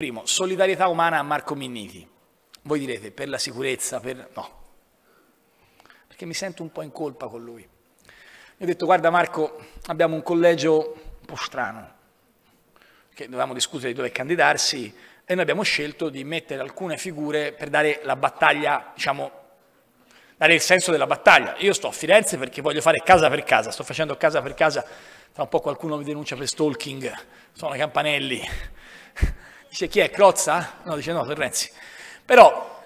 Primo, solidarietà umana a Marco Minniti. Voi direte, per la sicurezza, per... No. Perché mi sento un po' in colpa con lui. Mi ho detto, guarda Marco, abbiamo un collegio un po' strano, che dovevamo discutere di dove candidarsi, e noi abbiamo scelto di mettere alcune figure per dare la battaglia, diciamo, dare il senso della battaglia. Io sto a Firenze perché voglio fare casa per casa, sto facendo casa per casa, tra un po' qualcuno mi denuncia per stalking, sono campanelli Dice chi è? Crozza? No, dice no, Torrenzi. Però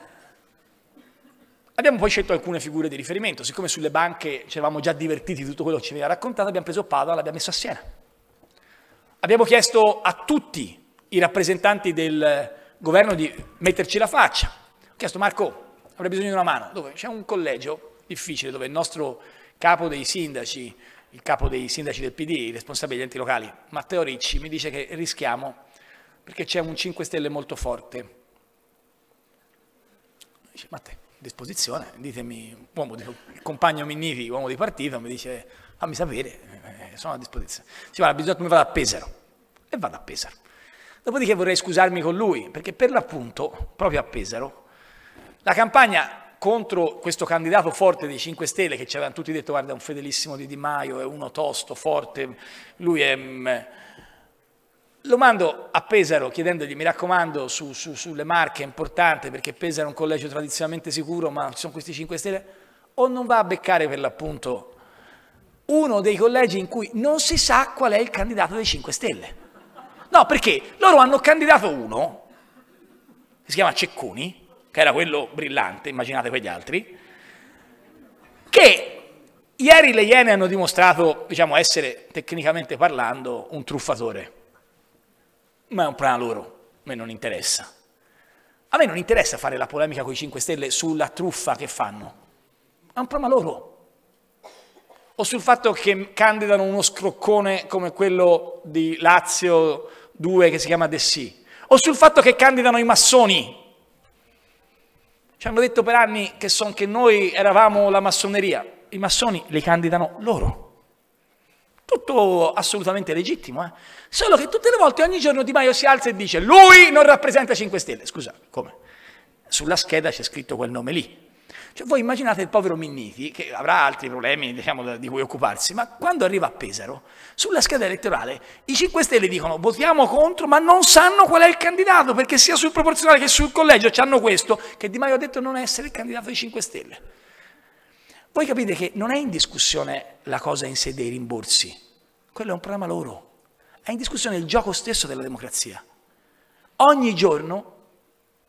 Abbiamo poi scelto alcune figure di riferimento, siccome sulle banche ci eravamo già divertiti di tutto quello che ci veniva raccontato, abbiamo preso Padova e l'abbiamo messo a Siena. Abbiamo chiesto a tutti i rappresentanti del governo di metterci la faccia. Ho chiesto Marco, avrei bisogno di una mano, dove c'è un collegio difficile dove il nostro capo dei sindaci, il capo dei sindaci del PD, il responsabile degli enti locali, Matteo Ricci, mi dice che rischiamo perché c'è un 5 Stelle molto forte. Dice, ma te, disposizione, ditemi, uomo di, il compagno Minniti, uomo di partito, mi dice, fammi sapere, eh, sono a disposizione. Dice, guarda, bisogna che mi vada a Pesaro. E vado a Pesaro. Dopodiché vorrei scusarmi con lui, perché per l'appunto, proprio a Pesaro, la campagna contro questo candidato forte dei 5 Stelle, che ci avevano tutti detto, guarda, è un fedelissimo di Di Maio, è uno tosto, forte, lui è... Mh, mm, lo mando a Pesaro chiedendogli, mi raccomando, su, su, sulle marche è importante perché Pesaro è un collegio tradizionalmente sicuro, ma ci sono questi 5 Stelle, o non va a beccare per l'appunto uno dei collegi in cui non si sa qual è il candidato dei 5 Stelle. No, perché loro hanno candidato uno, che si chiama Cecconi, che era quello brillante, immaginate quegli altri, che ieri le Iene hanno dimostrato, diciamo, essere, tecnicamente parlando, un truffatore ma è un problema loro, a me non interessa. A me non interessa fare la polemica con i 5 Stelle sulla truffa che fanno, è un problema loro. O sul fatto che candidano uno scroccone come quello di Lazio 2 che si chiama Dessì. o sul fatto che candidano i massoni. Ci hanno detto per anni che, son, che noi eravamo la massoneria, i massoni li candidano loro. Tutto assolutamente legittimo, eh? solo che tutte le volte ogni giorno Di Maio si alza e dice lui non rappresenta 5 Stelle. Scusa, come? Sulla scheda c'è scritto quel nome lì. Cioè, voi immaginate il povero Minniti, che avrà altri problemi diciamo, di cui occuparsi, ma quando arriva a Pesaro, sulla scheda elettorale, i 5 Stelle dicono votiamo contro, ma non sanno qual è il candidato, perché sia sul proporzionale che sul collegio hanno questo, che Di Maio ha detto non essere il candidato dei 5 Stelle. Voi capite che non è in discussione la cosa in sé dei rimborsi, quello è un problema loro, è in discussione il gioco stesso della democrazia. Ogni giorno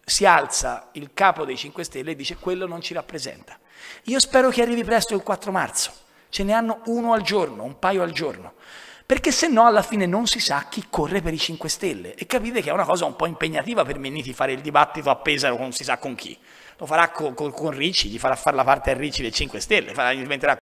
si alza il capo dei 5 Stelle e dice quello non ci rappresenta. Io spero che arrivi presto il 4 marzo, ce ne hanno uno al giorno, un paio al giorno perché se no alla fine non si sa chi corre per i 5 Stelle e capite che è una cosa un po' impegnativa per Minniti fare il dibattito a Pesaro con si sa con chi. Lo farà co- co- con Ricci, gli farà fare la parte a Ricci dei 5 Stelle, farà, inventerà